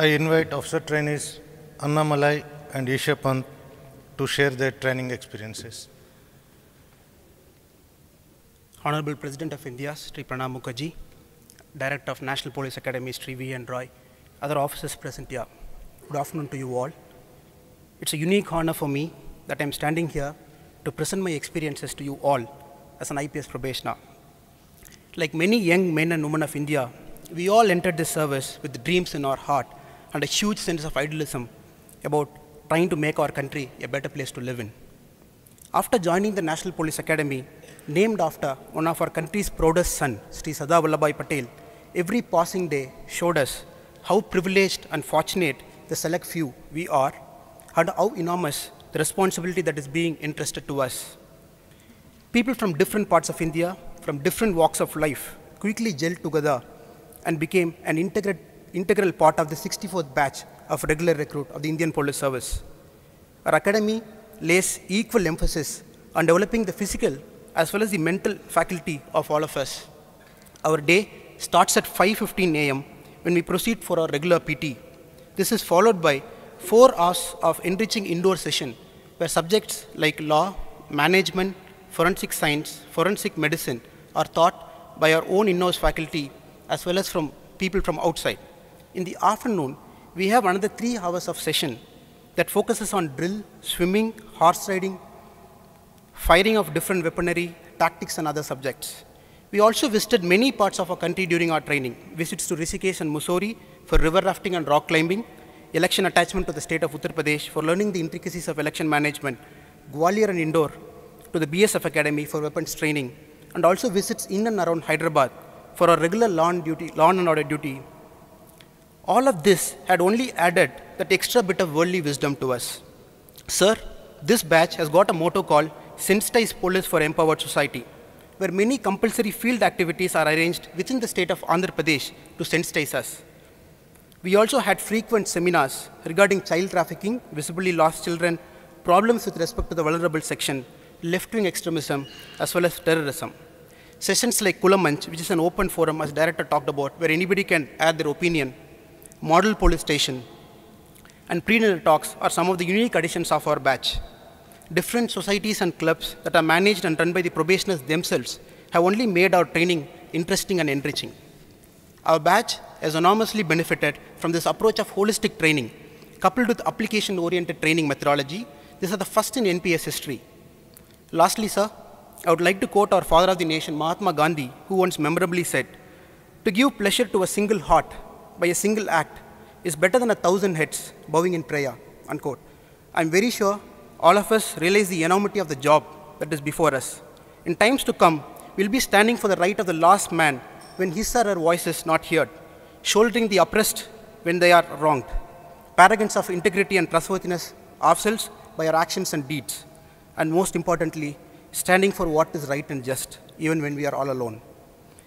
I invite officer trainees Anna Malai and Isha Pant to share their training experiences. Honorable President of India, Sri Pranam Mukherjee, Director of National Police Academy, Sri V. N. Roy, other officers present here, good afternoon to you all. It's a unique honor for me that I'm standing here to present my experiences to you all as an IPS probationer. Like many young men and women of India, we all entered this service with dreams in our heart and a huge sense of idealism about trying to make our country a better place to live in. After joining the National Police Academy, named after one of our country's proudest son, Sri Sada Vallabhai Patel, every passing day showed us how privileged and fortunate the select few we are and how enormous the responsibility that is being entrusted to us. People from different parts of India, from different walks of life, quickly gelled together and became an integrated integral part of the 64th batch of regular recruit of the Indian Police Service. Our academy lays equal emphasis on developing the physical as well as the mental faculty of all of us. Our day starts at 5.15 a.m. when we proceed for our regular PT. This is followed by four hours of enriching indoor session where subjects like law, management, forensic science, forensic medicine are taught by our own in-house faculty as well as from people from outside in the afternoon, we have another three hours of session that focuses on drill, swimming, horse riding, firing of different weaponry, tactics and other subjects. We also visited many parts of our country during our training, visits to Rishikesh and Mussoorie for river rafting and rock climbing, election attachment to the state of Uttar Pradesh for learning the intricacies of election management, Gwalior and Indore to the BSF Academy for weapons training, and also visits in and around Hyderabad for our regular lawn, duty, lawn and order duty all of this had only added that extra bit of worldly wisdom to us. Sir, this batch has got a motto called Sensitize Police for Empowered Society, where many compulsory field activities are arranged within the state of Andhra Pradesh to sensitize us. We also had frequent seminars regarding child trafficking, visibly lost children, problems with respect to the vulnerable section, left-wing extremism, as well as terrorism. Sessions like Kulamanch, which is an open forum, as director talked about, where anybody can add their opinion model police station, and prenatal talks are some of the unique additions of our batch. Different societies and clubs that are managed and run by the probationers themselves have only made our training interesting and enriching. Our batch has enormously benefited from this approach of holistic training, coupled with application-oriented training methodology. These are the first in NPS history. Lastly, sir, I would like to quote our father of the nation, Mahatma Gandhi, who once memorably said, to give pleasure to a single heart by a single act is better than a thousand heads bowing in prayer, unquote. I'm very sure all of us realize the enormity of the job that is before us. In times to come, we'll be standing for the right of the last man when his or her voice is not heard, shouldering the oppressed when they are wronged, paragons of integrity and trustworthiness ourselves by our actions and deeds, and most importantly, standing for what is right and just, even when we are all alone.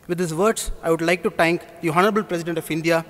With these words, I would like to thank the Honorable President of India,